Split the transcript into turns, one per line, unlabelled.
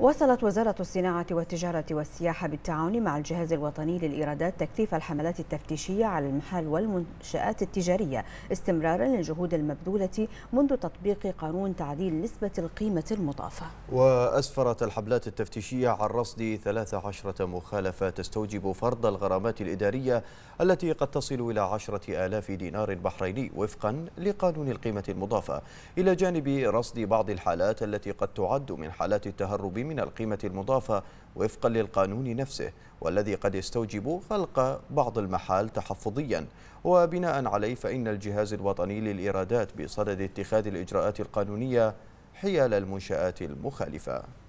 وصلت وزارة الصناعة والتجارة والسياحة بالتعاون مع الجهاز الوطني للإيرادات تكثيف الحملات التفتيشية على المحال والمنشآت التجارية استمرارا للجهود المبذولة منذ تطبيق قانون تعديل نسبة القيمة المضافة
وأسفرت الحملات
التفتيشية عن رصد 13 مخالفة تستوجب فرض الغرامات الإدارية التي قد تصل إلى آلاف دينار بحريني وفقا لقانون القيمة المضافة إلى جانب رصد بعض الحالات التي قد تعد من حالات التهرب من القيمة المضافة وفقا للقانون نفسه والذي قد يستوجب خلق بعض المحال تحفظيا وبناء عليه فإن الجهاز الوطني للإيرادات بصدد اتخاذ الإجراءات القانونية حيال المنشآت المخالفة